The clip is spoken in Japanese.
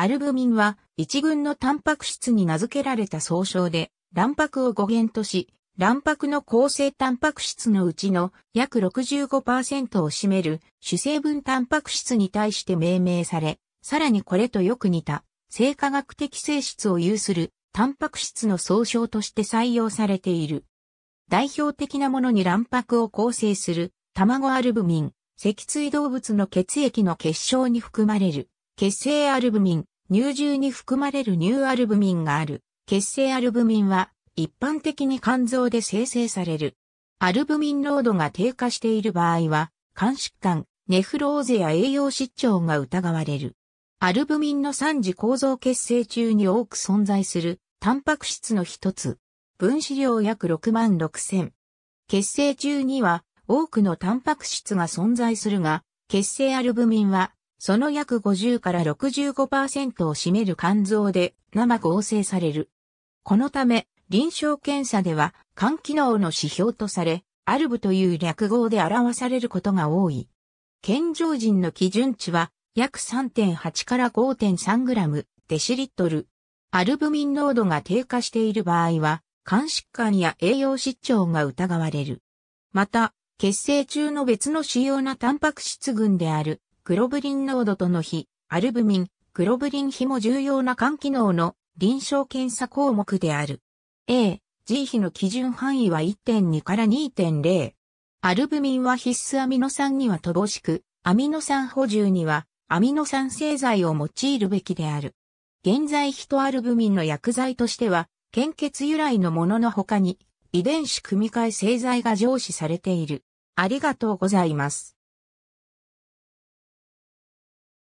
アルブミンは一群のタンパク質に名付けられた総称で、卵白を語源とし、卵白の構成タンパク質のうちの約65%を占める主成分タンパク質に対して命名され、さらにこれとよく似た生化学的性質を有するタンパク質の総称として採用されている。代表的なものに卵白を構成する卵アルブミン、脊椎動物の血液の結晶に含まれる。血清アルブミン、乳汁に含まれる乳アルブミンがある。血清アルブミンは一般的に肝臓で生成される。アルブミン濃度が低下している場合は、肝疾患、ネフローゼや栄養失調が疑われる。アルブミンの三次構造血清中に多く存在するタンパク質の一つ。分子量約6万6千。血清中には多くのタンパク質が存在するが、血清アルブミンはその約50から65%を占める肝臓で生合成される。このため、臨床検査では肝機能の指標とされ、アルブという略語で表されることが多い。健常人の基準値は約3.8から5.3グラムデシリットル。アルブミン濃度が低下している場合は、肝疾患や栄養失調が疑われる。また、血清中の別の主要なタンパク質群であるグロブリン濃度との比、アルブミン、グロブリン比も重要な肝機能の臨床検査項目である。A、G 比の基準範囲は1.2から2.0。アルブミンは必須アミノ酸には乏しく、アミノ酸補充にはアミノ酸製剤を用いるべきである。現在ヒトアルブミンの薬剤としては、献血由来のものの他に、遺伝子組み換え製剤が上司されている。ありがとうございます。